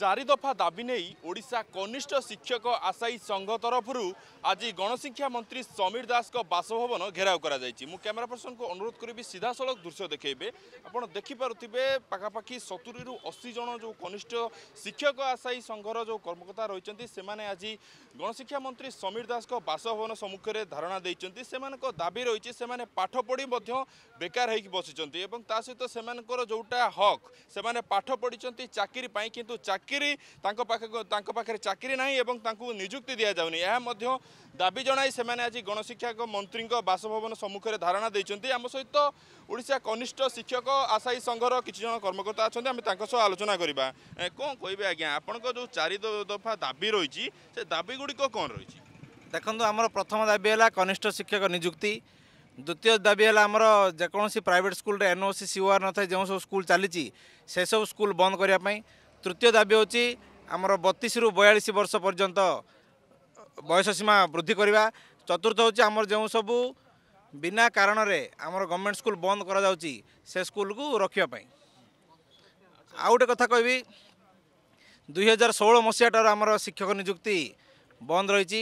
চারি দফা দাবি নেই ওড়িশা কনিষ্ঠ শিক্ষক আশায়ী সংঘ তরফর আজ গণশিক্ষা মন্ত্রী সমীর দাস বাসভবন ঘেরাও করা যাই মু ক্যামেরা পর্সন অনুরোধ করবি সিধাসলখ দৃশ্য দেখাইবে আপনার দেখিপারে পাখাপাখি সতুরি রু অশি জন যে কনিষ্ঠ শিক্ষক আশায়ী সংঘর যে কর্মকর্তা রয়েছেন সে আজ গণশিক্ষা মন্ত্রী সমীর দাস বাসভবন সম্মুখে ধারণা দিয়েছেন সে দাবি রয়েছে সে পাঠ পড়ি বেকার হয়ে বসিছেন এবং তা সহ সে যেটা হক সে পাঠ পড়ি চাকরি কিন্তু চাকরি ଚାକିରି ତାଙ୍କ ପାଖକୁ ତାଙ୍କ ପାଖରେ ଚାକିରି ନାହିଁ ଏବଂ ତାଙ୍କୁ ନିଯୁକ୍ତି ଦିଆଯାଉନି ଏହା ମଧ୍ୟ ଦାବି ଜଣାଇ ସେମାନେ ଆଜି ଗଣଶିକ୍ଷକ ମନ୍ତ୍ରୀଙ୍କ ବାସଭବନ ସମ୍ମୁଖରେ ଧାରଣା ଦେଇଛନ୍ତି ଆମ ସହିତ ଓଡ଼ିଶା କନିଷ୍ଠ ଶିକ୍ଷକ ଆଶାୟୀ ସଂଘର କିଛି ଜଣ କର୍ମକର୍ତ୍ତା ଅଛନ୍ତି ଆମେ ତାଙ୍କ ସହ ଆଲୋଚନା କରିବା କ'ଣ କହିବେ ଆଜ୍ଞା ଆପଣଙ୍କ ଯେଉଁ ଚାରି ଦଫା ଦାବି ରହିଛି ସେ ଦାବିଗୁଡ଼ିକ କ'ଣ ରହିଛି ଦେଖନ୍ତୁ ଆମର ପ୍ରଥମ ଦାବି ହେଲା କନିଷ୍ଠ ଶିକ୍ଷକ ନିଯୁକ୍ତି ଦ୍ୱିତୀୟ ଦାବି ହେଲା ଆମର ଯେକୌଣସି ପ୍ରାଇଭେଟ୍ ସ୍କୁଲରେ ଏନ୍ଓସି ସିଓଆର୍ ନଥାଏ ଯେଉଁ ସବୁ ସ୍କୁଲ ଚାଲିଛି ସେସବୁ ସ୍କୁଲ ବନ୍ଦ କରିବା ପାଇଁ ତୃତୀୟ ଦାବି ହେଉଛି ଆମର ବତିଶରୁ ବୟାଳିଶ ବର୍ଷ ପର୍ଯ୍ୟନ୍ତ ବୟସ ସୀମା ବୃଦ୍ଧି କରିବା ଚତୁର୍ଥ ହେଉଛି ଆମର ଯେଉଁ ସବୁ ବିନା କାରଣରେ ଆମର ଗଭର୍ଣ୍ଣମେଣ୍ଟ ସ୍କୁଲ ବନ୍ଦ କରାଯାଉଛି ସେ ସ୍କୁଲକୁ ରଖିବା ପାଇଁ ଆଉ ଗୋଟେ କଥା କହିବି ଦୁଇହଜାର ଷୋହଳ ମସିହାଠାରୁ ଆମର ଶିକ୍ଷକ ନିଯୁକ୍ତି ବନ୍ଦ ରହିଛି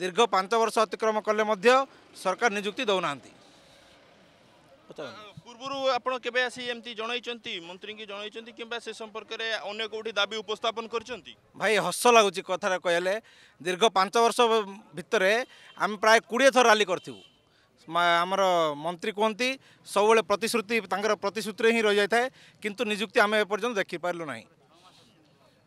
ଦୀର୍ଘ ପାଞ୍ଚ ବର୍ଷ ଅତିକ୍ରମ କଲେ ମଧ୍ୟ ସରକାର ନିଯୁକ୍ତି ଦେଉନାହାନ୍ତି ପୂର୍ବରୁ ଆପଣ କେବେ ଆସି ଏମିତି ଜଣାଇଛନ୍ତି ମନ୍ତ୍ରୀଙ୍କୁ ଜଣାଇଛନ୍ତି କିମ୍ବା ସେ ସମ୍ପର୍କରେ ଅନ୍ୟ କେଉଁଠି ଦାବି ଉପସ୍ଥାପନ କରିଛନ୍ତି ଭାଇ ହସ ଲାଗୁଛି କଥାଟା କହିଲେ ଦୀର୍ଘ ପାଞ୍ଚ ବର୍ଷ ଭିତରେ ଆମେ ପ୍ରାୟ କୋଡ଼ିଏ ଥର ରାଲି କରିଥିବୁ ଆମର ମନ୍ତ୍ରୀ କୁହନ୍ତି ସବୁବେଳେ ପ୍ରତିଶ୍ରୁତି ତାଙ୍କର ପ୍ରତିଶ୍ରୁତିରେ ହିଁ ରହିଯାଇଥାଏ କିନ୍ତୁ ନିଯୁକ୍ତି ଆମେ ଏପର୍ଯ୍ୟନ୍ତ ଦେଖିପାରିଲୁ ନାହିଁ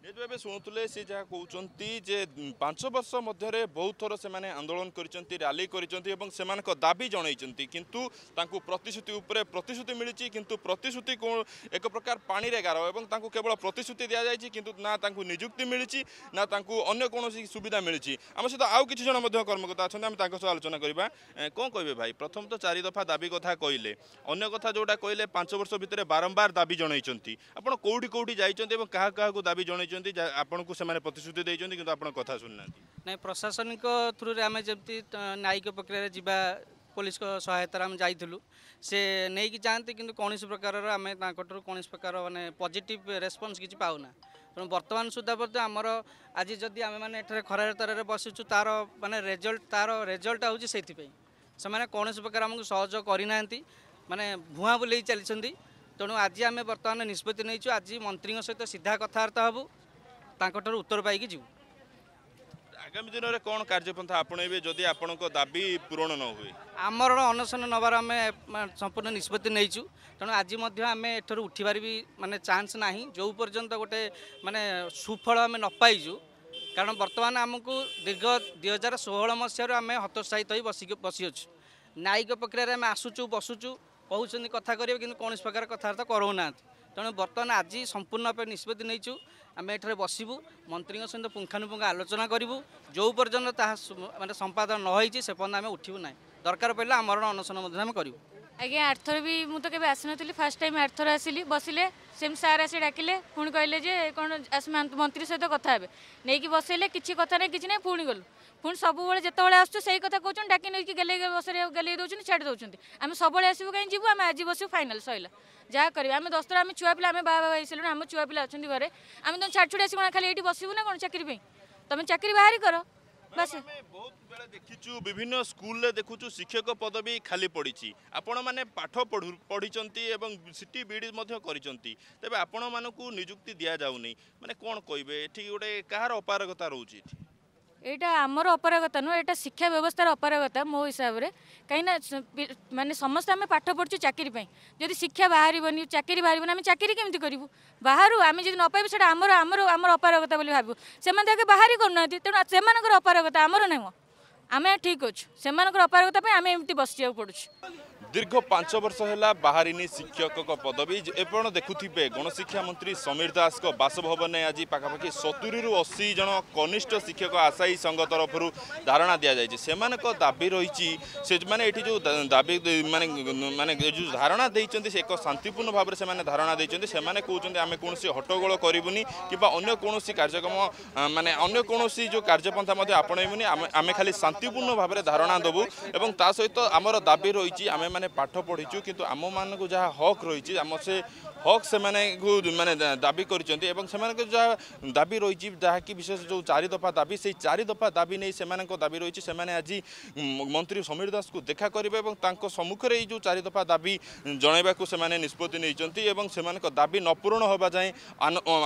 যেহেতু এবে শুণুলে সে যা কৌন যে পাঁচ বর্ষ মধ্যে বহু থর সে আন্দোলন করেছেন রালি করেছেন এবং সে দাবি জনাইছেন কিন্তু তাঁর প্রতিশ্রুতি উপরে প্রতিশ্রুতি মিছে কিন্তু প্রতিশ্রুতি এক প্রকার পাড়ে গার এবং তাঁর কেবল প্রতিশ্রুতি দিয়া যাই কিন্তু না তাঁর নিযুক্তি মিছে না তাঁর অন্য কোণী সুবিধা মিছে আমার সহ আউ কিছু জন কর্মকর্তা অনেক আমি তাঁর সহ আলোচনা করা কম কে ভাই প্রথম তো চারি দফা দাবি কথা কইলে অন্য কথা যেটা কইলে পাঁচ বর্ষ ভিতরে বারম্বার দাবি জনাইছেন আপনার কেউটি কেউটি যাই এবং কাহা কাহু দাবি জনাইছেন କରିଛନ୍ତି ଆପଣଙ୍କୁ ସେମାନେ ପ୍ରତିଶ୍ରୁତି ଦେଇଛନ୍ତି କିନ୍ତୁ ଆପଣ କଥା ଶୁଣିନାହାନ୍ତି ନାଇଁ ପ୍ରଶାସନିକ ଥ୍ରୁରେ ଆମେ ଯେମିତି ନ୍ୟାୟିକ ପ୍ରକ୍ରିୟାରେ ଯିବା ପୋଲିସଙ୍କ ସହାୟତାରେ ଆମେ ଯାଇଥିଲୁ ସେ ନେଇକି ଯାଆନ୍ତି କିନ୍ତୁ କୌଣସି ପ୍ରକାରର ଆମେ ତାଙ୍କଠାରୁ କୌଣସି ପ୍ରକାର ମାନେ ପଜିଟିଭ୍ ରେସ୍ପନ୍ସ କିଛି ପାଉନା ତେଣୁ ବର୍ତ୍ତମାନ ସୁଦ୍ଧା ମଧ୍ୟ ଆମର ଆଜି ଯଦି ଆମେମାନେ ଏଠାରେ ଖରାରେ ତରାରେ ବସିଛୁ ତା'ର ମାନେ ରେଜଲ୍ଟ ତା'ର ରେଜଲ୍ଟ ହେଉଛି ସେଇଥିପାଇଁ ସେମାନେ କୌଣସି ପ୍ରକାର ଆମକୁ ସହଯୋଗ କରିନାହାନ୍ତି ମାନେ ଭୁଆଁ ବୁଲେଇ ଚାଲିଛନ୍ତି ତେଣୁ ଆଜି ଆମେ ବର୍ତ୍ତମାନ ନିଷ୍ପତ୍ତି ନେଇଛୁ ଆଜି ମନ୍ତ୍ରୀଙ୍କ ସହିତ ସିଧା କଥାବାର୍ତ୍ତା ହେବୁ ତାଙ୍କଠାରୁ ଉତ୍ତର ପାଇକି ଯିବୁ ଆଗାମୀ ଦିନରେ କ'ଣ କାର୍ଯ୍ୟପନ୍ଥା ଆପଣେଇବେ ଯଦି ଆପଣଙ୍କ ଦାବି ପୂରଣ ନ ହୁଏ ଆମର ଅନଶନ ନେବାର ଆମେ ସମ୍ପୂର୍ଣ୍ଣ ନିଷ୍ପତ୍ତି ନେଇଛୁ ତେଣୁ ଆଜି ମଧ୍ୟ ଆମେ ଏଠାରୁ ଉଠିବାର ବି ମାନେ ଚାନ୍ସ ନାହିଁ ଯେଉଁ ପର୍ଯ୍ୟନ୍ତ ଗୋଟେ ମାନେ ସୁଫଳ ଆମେ ନ ପାଇଛୁ କାରଣ ବର୍ତ୍ତମାନ ଆମକୁ ଦୀର୍ଘ ଦୁଇ ହଜାର ଷୋହଳ ମସିହାରୁ ଆମେ ହତୋତ୍ସାହିତ ହୋଇ ବସିକି ବସିଅଛୁ ନ୍ୟାୟିକ ପ୍ରକ୍ରିୟାରେ ଆମେ ଆସୁଛୁ ବସୁଛୁ କହୁଛନ୍ତି କଥା କରିବେ କିନ୍ତୁ କୌଣସି ପ୍ରକାର କଥାବାର୍ତ୍ତା କରାଉନାହାନ୍ତି ତେଣୁ ବର୍ତ୍ତମାନ ଆଜି ସମ୍ପୂର୍ଣ୍ଣ ଭାବେ ନିଷ୍ପତ୍ତି ନେଇଛୁ ଆମେ ଏଠାରେ ବସିବୁ ମନ୍ତ୍ରୀଙ୍କ ସହିତ ପୁଙ୍ଖାନୁପୁଙ୍ଖ ଆଲୋଚନା କରିବୁ ଯେଉଁ ପର୍ଯ୍ୟନ୍ତ ତାହା ମାନେ ସମ୍ପାଦନ ନ ହୋଇଛି ସେ ପର୍ଯ୍ୟନ୍ତ ଆମେ ଉଠିବୁ ନାହିଁ ଦରକାର ପଡ଼ିଲେ ଆମରଣ ଅନଶନ ମଧ୍ୟ ଆମେ କରିବୁ ଆଜ୍ଞା ଆରଥର ବି ମୁଁ ତ କେବେ ଆସିନଥିଲି ଫାର୍ଷ୍ଟ ଟାଇମ୍ ଆରଥର ଆସିଲି ବସିଲେ ସେମିତି ସାର୍ ଆସି ଡାକିଲେ ପୁଣି କହିଲେ ଯେ କ'ଣ ମନ୍ତ୍ରୀ ସହିତ କଥା ହେବେ ନେଇକି ବସେଇଲେ କିଛି କଥା ନାହିଁ କିଛି ନାହିଁ ପୁଣି ଗଲୁ ପୁଣି ସବୁବେଳେ ଯେତେବେଳେ ଆସୁଛୁ ସେଇ କଥା କହୁଛନ୍ତି ଡାକି ନେଇକି ଗେଲେଇ ବସରେ ଗେଲେଇ ଦେଉଛନ୍ତି ଛାଡ଼ି ଦେଉଛନ୍ତି ଆମେ ସବୁବେଳେ ଆସିବୁ କାହିଁ ଯିବୁ ଆମେ ଆଜି ବସିବୁ ଫାଇନାଲ୍ ସରିଲା ଯାହା କରିବା ଆମେ ଦଶଥର ଆମେ ଛୁଆ ପିଲା ଆମେ ବାହା ବାହା ହେଇସାରିଲୁଣି ଆମ ଛୁଆ ପିଲା ଅଛନ୍ତି ଘରେ ଆମେ ତୁମେ ଛାଡ଼ି ଛୁଡ଼ି ଆସିକି କ'ଣ ଖାଲି ଏଇଠି ବସିବୁ ନା କ'ଣ ଚାକିରି ପାଇଁ ତୁମେ ଚାକିରି ବାହାରି କର ବିଭିନ୍ନ ସ୍କୁଲରେ ଦେଖୁଛୁ ଶିକ୍ଷକ ପଦବୀ ଖାଲି ପଡ଼ିଛି ଆପଣମାନେ ପାଠ ପଢ଼ିଛନ୍ତି ଏବଂ ସିଟି ବିଡ଼ି ମଧ୍ୟ କରିଛନ୍ତି ତେବେ ଆପଣମାନଙ୍କୁ ନିଯୁକ୍ତି ଦିଆଯାଉନି ମାନେ କ'ଣ କହିବେ ଏଠି ଗୋଟେ କାହାର ଅପାରଗତା ରହୁଛି ଏଠି ଏଇଟା ଆମର ଅପାରଗତା ନୁହଁ ଏଇଟା ଶିକ୍ଷା ବ୍ୟବସ୍ଥାର ଅପାରଗତା ମୋ ହିସାବରେ କାହିଁକିନା ମାନେ ସମସ୍ତେ ଆମେ ପାଠ ପଢ଼ୁଛୁ ଚାକିରି ପାଇଁ ଯଦି ଶିକ୍ଷା ବାହାରିବନି ଚାକିରି ବାହାରିବନି ଆମେ ଚାକିରି କେମିତି କରିବୁ ବାହାରୁ ଆମେ ଯଦି ନ ପାଇବୁ ସେଇଟା ଆମର ଆମର ଆମର ଅପାରଗତା ବୋଲି ଭାବୁ ସେମାନେ ତାକୁ ବାହାରି କରୁନାହାନ୍ତି ତେଣୁ ସେମାନଙ୍କର ଅପାରଗତା ଆମର ନୁହଁ ଆମେ ଠିକ୍ ଅଛୁ ସେମାନଙ୍କର ଅପାରଗତା ପାଇଁ ଆମେ ଏମିତି ବସିବାକୁ ପଡ଼ୁଛୁ দীর্ঘ পাঁচ বর্ষ হল বাহারি শিক্ষক পদবী এপর্ণ দেখুবে গণশিক্ষা মন্ত্রী সমীর দাস বাসভবনে আজ পাখাপাখি সতুরি অশি জন কনিষ্ঠ শিক্ষক আশায়ী সংঘ তরফ ধারণা দিয়া যাই সে দাবি রয়েছে সে মানে এটি যে দাবি মানে মানে যে ধারণা দিয়েছেন সে এক শান্তিপূর্ণ ভাবে সে ধারণা দিয়েছেন সে কৌন আমি কোণী হট্টগোল করবুনি কিংবা অন্য কোণী কার্যক্রম মানে অন্য কোণী যে কার্যপন্থা আপনাইবুনি আমি খালি শান্তিপূর্ণ ভাবে ধারণা দেবু এবং তা সহ আমার দাবি রয়েছে আমি মানে ଆମେ ପାଠ ପଢ଼ିଛୁ କିନ୍ତୁ ଆମମାନଙ୍କୁ ଯାହା ହକ୍ ରହିଛି ଆମ ସେ ହକ୍ ସେମାନଙ୍କୁ ମାନେ ଦାବି କରିଛନ୍ତି ଏବଂ ସେମାନଙ୍କ ଯାହା ଦାବି ରହିଛି ଯାହାକି ବିଶେଷ ଯେଉଁ ଚାରି ଦଫା ଦାବି ସେଇ ଚାରି ଦଫା ଦାବି ନେଇ ସେମାନଙ୍କ ଦାବି ରହିଛି ସେମାନେ ଆଜି ମନ୍ତ୍ରୀ ସମୀର ଦାସଙ୍କୁ ଦେଖା କରିବେ ଏବଂ ତାଙ୍କ ସମ୍ମୁଖରେ ଏଇ ଯେଉଁ ଚାରି ଦଫା ଦାବି ଜଣାଇବାକୁ ସେମାନେ ନିଷ୍ପତ୍ତି ନେଇଛନ୍ତି ଏବଂ ସେମାନଙ୍କ ଦାବି ନ ପୂରଣ ହେବା ଯାଏଁ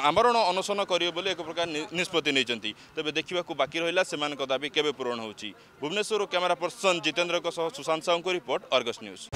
ଆମରଣ ଅନଶନ କରିବେ ବୋଲି ଏକ ପ୍ରକାର ନିଷ୍ପତ୍ତି ନେଇଛନ୍ତି ତେବେ ଦେଖିବାକୁ ବାକି ରହିଲା ସେମାନଙ୍କ ଦାବି କେବେ ପୂରଣ ହେଉଛି ଭୁବନେଶ୍ୱରରୁ କ୍ୟାମେରା ପର୍ସନ ଜିତେନ୍ଦ୍ରଙ୍କ ସହ ସୁଶାନ୍ତ ସାହୁଙ୍କ ରିପୋର୍ଟ ଅର୍ଗସ୍ ନ୍ୟୁଜ୍